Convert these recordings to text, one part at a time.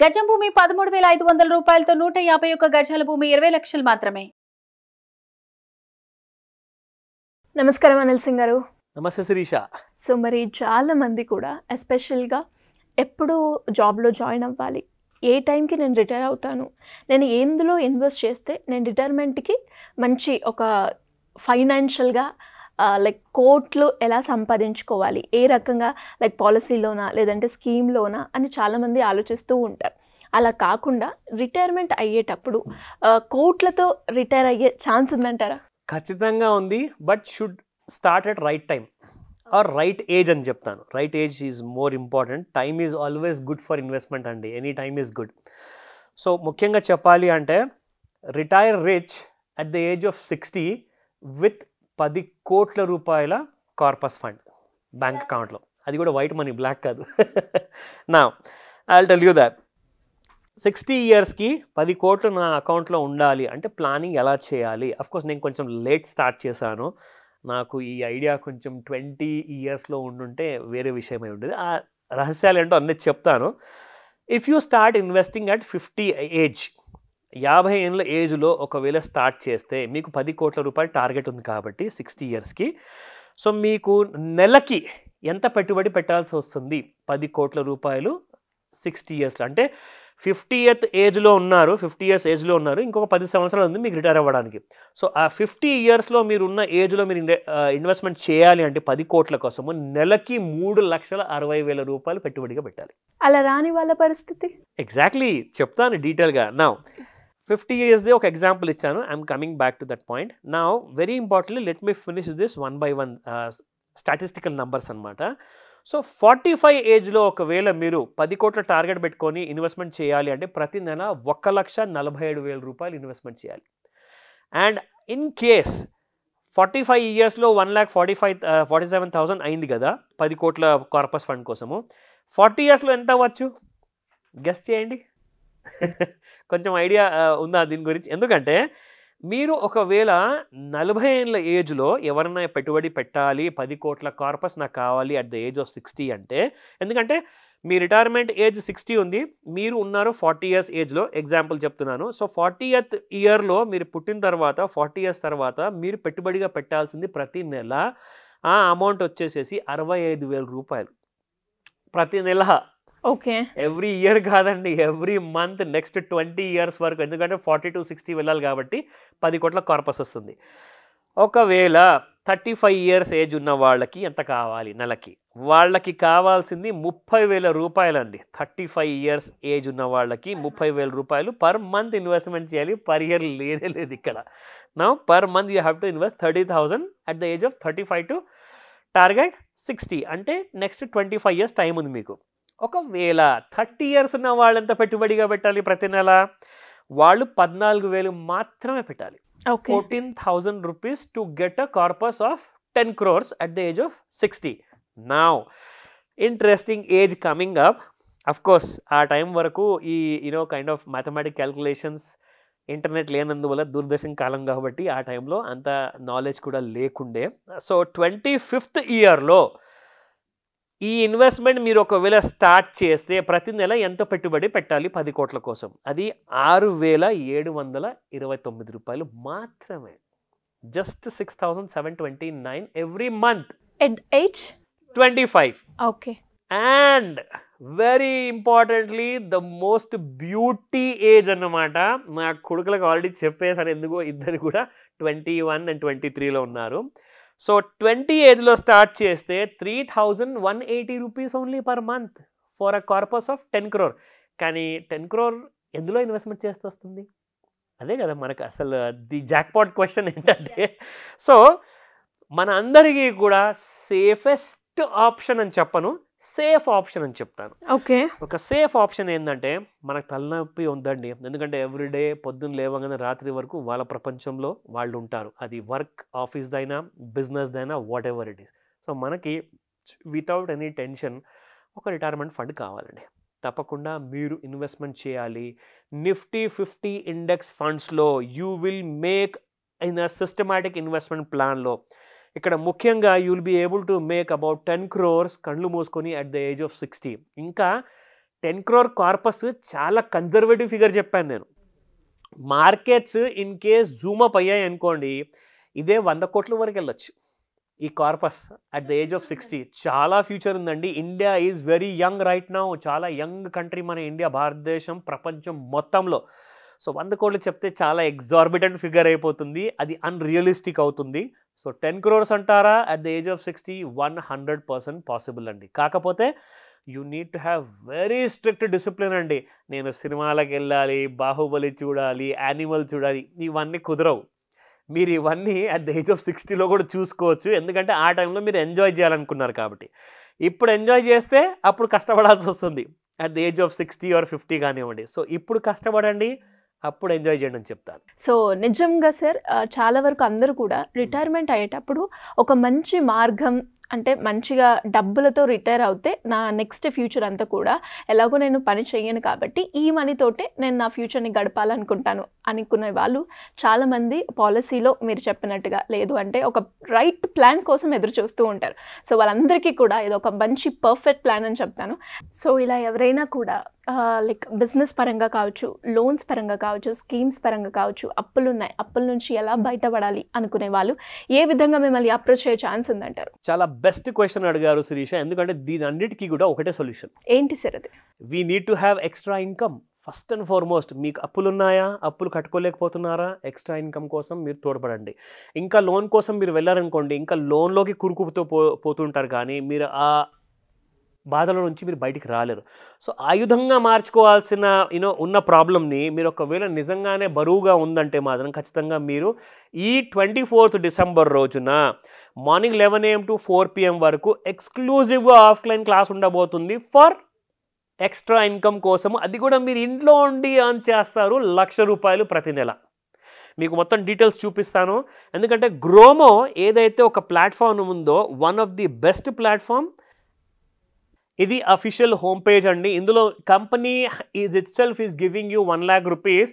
గజం భూమి పదమూడు వేల ఐదు వందల రూపాయలతో నూట యాభై ఒక్క గజాల భూమి ఇరవై లక్షలు మాత్రమే నమస్కారం అనిల్ సింగ్ గారు నమస్తే శిరీష సో మరి చాలా మంది కూడా ఎస్పెషల్గా ఎప్పుడు జాబ్లో జాయిన్ అవ్వాలి ఏ టైంకి నేను రిటైర్ అవుతాను నేను ఎందులో ఇన్వెస్ట్ చేస్తే నేను రిటైర్మెంట్కి మంచి ఒక ఫైనాన్షియల్గా లైక్ కోట్లు ఎలా సంపాదించుకోవాలి ఏ రకంగా లైక్ పాలసీలోనా లేదంటే స్కీమ్లోనా అని చాలామంది ఆలోచిస్తూ ఉంటారు అలా కాకుండా రిటైర్మెంట్ అయ్యేటప్పుడు కోట్లతో రిటైర్ అయ్యే ఛాన్స్ ఉందంటారా ఖచ్చితంగా ఉంది but should start at right time or right age అని చెప్తాను right age is more important time is always good for investment అండి any time is good so ముఖ్యంగా చెప్పాలి అంటే retire rich at the age of sixty with పది కోట్ల రూపాయల corpus fund bank అకౌంట్లో అది కూడా వైట్ మనీ బ్లాక్ కాదు నా I tell you that sixty ఇయర్స్కి పది కోట్లు నా అకౌంట్లో ఉండాలి అంటే ప్లానింగ్ ఎలా చేయాలి కోర్స్ నేను కొంచెం లేట్ స్టార్ట్ చేశాను నాకు ఈ ఐడియా కొంచెం ట్వంటీ ఇయర్స్లో ఉండుంటే వేరే విషయమై ఉండేది ఆ రహస్యాలు ఏంటో అన్నీ చెప్తాను if you start investing at fifty age యాభై ఏళ్ళ ఏజ్లో ఒకవేళ స్టార్ట్ చేస్తే మీకు పది కోట్ల రూపాయలు టార్గెట్ ఉంది కాబట్టి సిక్స్టీ ఇయర్స్కి సో మీకు నెలకి ఎంత పెట్టుబడి పెట్టాల్సి వస్తుంది పది కోట్ల రూపాయలు సిక్స్టీ ఇయర్స్లో అంటే ఫిఫ్టీ ఇయర్త్ ఏజ్లో ఉన్నారు ఫిఫ్టీ ఇయర్స్ ఏజ్లో ఉన్నారు ఇంకొక పది సంవత్సరాలు ఉంది మీకు రిటైర్ అవ్వడానికి సో ఆ ఫిఫ్టీ ఇయర్స్లో మీరు ఉన్న ఏజ్లో మీరు ఇన్వెస్ట్మెంట్ చేయాలి అంటే పది కోట్ల కోసము నెలకి మూడు లక్షల అరవై వేల రూపాయలు పెట్టుబడిగా పెట్టాలి అలా రాని వాళ్ళ పరిస్థితి ఎగ్జాక్ట్లీ చెప్తాను డీటెయిల్గా నా ఫిఫ్టీ ఇయర్స్దే ఒక ఎగ్జాంపుల్ ఇచ్చాను I'm coming back to that point నా very importantly let me finish this one by one statistical numbers అనమాట సో ఫార్టీ ఫైవ్ ఏజ్లో ఒకవేళ మీరు పది కోట్ల టార్గెట్ పెట్టుకొని ఇన్వెస్ట్మెంట్ చేయాలి అంటే ప్రతి నెల ఒక లక్ష నలభై ఏడు వేల రూపాయలు ఇన్వెస్ట్మెంట్ చేయాలి and in case forty five ఇయర్స్లో one lakh forty five forty seven thousand అయింది కదా పది కోట్ల కార్పస్ ఫండ్ కోసము ఫార్టీ ఇయర్స్లో ఎంత అవ్వచ్చు గెస్ట్ చేయండి కొంచెం ఐడియా ఉందా దీని గురించి ఎందుకంటే మీరు ఒకవేళ నలభై ఏళ్ళ ఏజ్లో ఎవరైనా పెట్టుబడి పెట్టాలి పది కోట్ల కార్పస్ నాకు కావాలి at the age of sixty అంటే ఎందుకంటే మీ రిటైర్మెంట్ ఏజ్ సిక్స్టీ ఉంది మీరు ఉన్నారు ఫార్టీ ఇయర్స్ ఏజ్లో ఎగ్జాంపుల్ చెప్తున్నాను సో ఫార్టీ ఎయిత్ ఇయర్లో మీరు పుట్టిన తర్వాత ఫార్టీ ఇయర్స్ తర్వాత మీరు పెట్టుబడిగా పెట్టాల్సింది ప్రతి నెల ఆ అమౌంట్ వచ్చేసేసి అరవై ఐదు వేల రూపాయలు ప్రతి నెల ఓకే ఎవ్రీ ఇయర్ కాదండి every month next twenty years వరకు ఎందుకంటే ఫార్టీ టు సిక్స్టీ వెళ్ళాలి కాబట్టి పది కోట్ల కార్పస్ వస్తుంది ఒకవేళ థర్టీ ఫైవ్ ఇయర్స్ ఏజ్ ఉన్న వాళ్ళకి ఎంత కావాలి నెలకి వాళ్ళకి కావాల్సింది ముప్పై వేల రూపాయలండి థర్టీ ఫైవ్ ఇయర్స్ ఏజ్ ఉన్న వాళ్ళకి ముప్పై వేల రూపాయలు పర్ మంత్ ఇన్వెస్ట్మెంట్ చేయాలి పర్ ఇయర్ లేనే లేదు ఇక్కడ నా per month you have to invest thirty thousand at the age of thirty five to target sixty అంటే next twenty five years time ఉంది మీకు ఒకవేళ థర్టీ ఇయర్స్ ఉన్న ఎంత పెట్టుబడిగా పెట్టాలి ప్రతి నెల వాళ్ళు పద్నాలుగు వేలు మాత్రమే పెట్టాలి fourteen thousand rupees to get a corpus of ten crores at the age of sixty నా interesting age coming up of course ఆ టైం వరకు ఈ you know kind of mathematic calculations internet లేనందువల్ల దూరదర్శన్ కాలం కాబట్టి ఆ టైంలో అంత నాలెడ్జ్ కూడా లేకుండే సో ట్వంటీ ఫిఫ్త్ ఇయర్లో ఈ ఇన్వెస్ట్మెంట్ మీరు ఒకవేళ స్టార్ట్ చేస్తే ప్రతి నెల ఎంత పెట్టుబడి పెట్టాలి పది కోట్ల కోసం అది ఆరు వేల ఏడు వందల ఇరవై తొమ్మిది రూపాయలు మాత్రమే just six thousand seven twenty nine every month twenty five okay and very importantly the most beauty age అన్నమాట నా కొడుకులకు ఆల్రెడీ చెప్పేసాను ఎందుకో ఇద్దరు కూడా ట్వంటీ వన్ అండ్ ట్వంటీ త్రీలో ఉన్నారు సో ట్వంటీ ఏజ్లో స్టార్ట్ చేస్తే three thousand one eighty rupees only per month for a corpus of ten crore కానీ టెన్ క్రోర్ ఎందులో ఇన్వెస్ట్మెంట్ చేస్తూ వస్తుంది అదే కదా మనకు అసలు ది జాక్పాట్ క్వశ్చన్ ఏంటంటే సో మన అందరికీ కూడా సేఫెస్ట్ ఆప్షన్ అని చెప్పను సేఫ్ ఆప్షన్ అని చెప్తాను ఓకే ఒక సేఫ్ ఆప్షన్ ఏంటంటే మనకు తలనొప్పి ఉందండి ఎందుకంటే ఎవ్రీడే పొద్దున్న లేవగానే రాత్రి వరకు వాళ్ళ ప్రపంచంలో వాళ్ళు ఉంటారు అది వర్క్ ఆఫీస్ దైనా బిజినెస్ దైనా whatever it is so మనకి వితౌట్ ఎనీ టెన్షన్ ఒక రిటైర్మెంట్ ఫండ్ కావాలండి తప్పకుండా మీరు ఇన్వెస్ట్మెంట్ చేయాలి నిఫ్టీ ఫిఫ్టీ ఇండెక్స్ ఫండ్స్లో you will make in a systematic investment ప్లాన్లో ఇక్కడ ముఖ్యంగా you'll be able to make about ten crores కళ్ళు మూసుకొని at the age of sixty ఇంకా టెన్ క్రోర్ కార్పస్ చాలా కన్జర్వేటివ్ ఫిగర్ చెప్పాను నేను markets in case zoom up అయ్యాయి అనుకోండి ఇదే వంద కోట్ల వరకు వెళ్ళొచ్చు ఈ corpus at the age of sixty చాలా ఫ్యూచర్ ఉందండి India is very young right now చాలా యంగ్ కంట్రీ మన ఇండియా భారతదేశం ప్రపంచం మొత్తంలో సో వంద కోట్లు చెప్తే చాలా ఎగ్జార్బిటెంట్ ఫిగర్ అయిపోతుంది అది అన్రియలిస్టిక్ అవుతుంది సో టెన్ క్రోర్స్ అంటారా at the age of sixty one hundred percent possible అండి కాకపోతే you need to have very strict discipline అండి నేను సినిమాలకు వెళ్ళాలి బాహుబలి చూడాలి యానిమల్ చూడాలి ఇవన్నీ కుదరవు మీరు ఇవన్నీ అట్ ద ఏజ్ ఆఫ్ సిక్స్టీలో కూడా చూసుకోవచ్చు ఎందుకంటే ఆ టైంలో మీరు ఎంజాయ్ చేయాలనుకున్నారు కాబట్టి ఇప్పుడు ఎంజాయ్ చేస్తే అప్పుడు కష్టపడాల్సి వస్తుంది at the age of sixty or fifty కానివ్వండి సో ఇప్పుడు కష్టపడండి అప్పుడు ఎంజాయ్ చేయండి అని చెప్తాను సో నిజంగా సార్ చాలా వరకు అందరూ కూడా రిటైర్మెంట్ అయ్యేటప్పుడు ఒక మంచి మార్గం అంటే మంచిగా డబ్బులతో రిటైర్ అవుతే నా నెక్స్ట్ ఫ్యూచర్ అంతా కూడా ఎలాగో నేను పని చేయను కాబట్టి ఈ మనీతోటే నేను నా ఫ్యూచర్ని గడపాలనుకుంటాను అనుకునే వాళ్ళు చాలామంది పాలసీలో మీరు చెప్పినట్టుగా లేదు అంటే ఒక రైట్ ప్లాన్ కోసం ఎదురు చూస్తూ ఉంటారు సో వాళ్ళందరికీ కూడా ఇది ఒక మంచి పర్ఫెక్ట్ ప్లాన్ అని చెప్తాను సో ఇలా ఎవరైనా కూడా లైక్ బిజినెస్ పరంగా కావచ్చు లోన్స్ పరంగా కావచ్చు స్కీమ్స్ పరంగా కావచ్చు అప్పులు ఉన్నాయి అప్పుల నుంచి ఎలా బయటపడాలి అనుకునే వాళ్ళు ఏ విధంగా మిమ్మల్ని అప్రోచ్ అయ్యే ఛాన్స్ ఉందంటారు చాలా బెస్ట్ క్వశ్చన్ అడిగారు శిరీష ఎందుకంటే దీని అన్నిటికీ కూడా ఒకటే సొల్యూషన్ ఏంటి సార్ అది we need to have extra income first and foremost మీకు అప్పులు ఉన్నాయా అప్పులు కట్టుకోలేకపోతున్నారా ఎక్స్ట్రా ఇన్కమ్ కోసం మీరు తోడ్పడండి ఇంకా లోన్ కోసం మీరు వెళ్ళారనుకోండి ఇంకా లోన్లోకి కురుకుపుతో పో పోతుంటారు కానీ మీరు ఆ బాధల నుంచి మీరు బయటికి రాలేరు సో ఆయుధంగా మార్చుకోవాల్సిన యూనో ఉన్న ప్రాబ్లమ్ని మీరు ఒకవేళ నిజంగానే బరువుగా ఉందంటే మాత్రం ఖచ్చితంగా మీరు ఈ ట్వంటీ ఫోర్త్ డిసెంబర్ రోజున morning eleven AM to four PM వరకు ఎక్స్క్లూజివ్గా ఆఫ్లైన్ క్లాస్ ఉండబోతుంది ఫర్ ఎక్స్ట్రా ఇన్కమ్ కోసం అది కూడా మీరు ఇంట్లో ఉండి ఆన్ చేస్తారు లక్ష రూపాయలు ప్రతి నెల మీకు మొత్తం డీటెయిల్స్ చూపిస్తాను ఎందుకంటే గ్రోమో ఏదైతే ఒక ప్లాట్ఫామ్ ఉందో one of the best platform ఇది అఫీషియల్ హోమ్ పేజ్ అండి ఇందులో company is itself is giving you one lakh rupees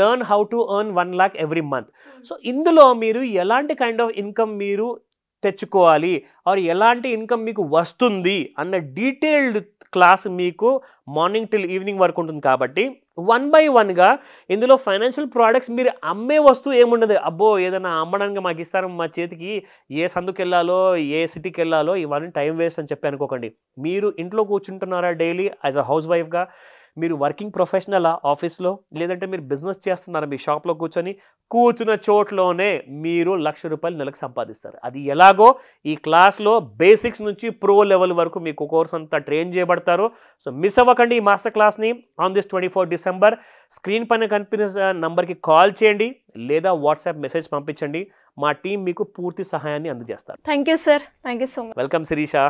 learn how to earn one lakh every month so ఇందులో మీరు ఎలాంటి కైండ్ ఆఫ్ ఇన్కమ్ మీరు తెచ్చుకోవాలి ఆర్ ఎలాంటి ఇన్కమ్ మీకు వస్తుంది అన్న డీటెయిల్డ్ క్లాస్ మీకు మార్నింగ్ టిల్ ఈవినింగ్ వరకు ఉంటుంది కాబట్టి వన్ బై వన్గా ఇందులో ఫైనాన్షియల్ ప్రోడక్ట్స్ మీరు అమ్మే వస్తువు ఏముండదు అబ్బో ఏదైనా అమ్మడానికి మాకు ఇస్తారు మా చేతికి ఏ సందుకు వెళ్ళాలో ఏ సిటీకి వెళ్ళాలో ఇవన్నీ టైం వేస్ట్ అని చెప్పి అనుకోకండి మీరు ఇంట్లో కూర్చుంటున్నారా డైలీ యాజ్ అ హౌస్ వైఫ్గా మీరు వర్కింగ్ ప్రొఫెషనలా ఆఫీస్లో లేదంటే మీరు బిజినెస్ చేస్తున్నారా మీ షాప్లో కూర్చొని కూర్చున్న చోట్లోనే మీరు లక్ష రూపాయలు నెలకు సంపాదిస్తారు అది ఎలాగో ఈ క్లాస్లో బేసిక్స్ నుంచి ప్రో లెవెల్ వరకు మీకు కోర్స్ అంతా ట్రైన్ చేయబడతారు సో మిస్ అవ్వకండి ఈ మాస్టర్ క్లాస్ని on this twenty four December screen పైన కనిపించిన నంబర్కి కాల్ చేయండి లేదా వాట్సాప్ మెసేజ్ పంపించండి మా టీం మీకు పూర్తి సహాయాన్ని అందజేస్తారు thank you sir thank you so much welcome Sirisha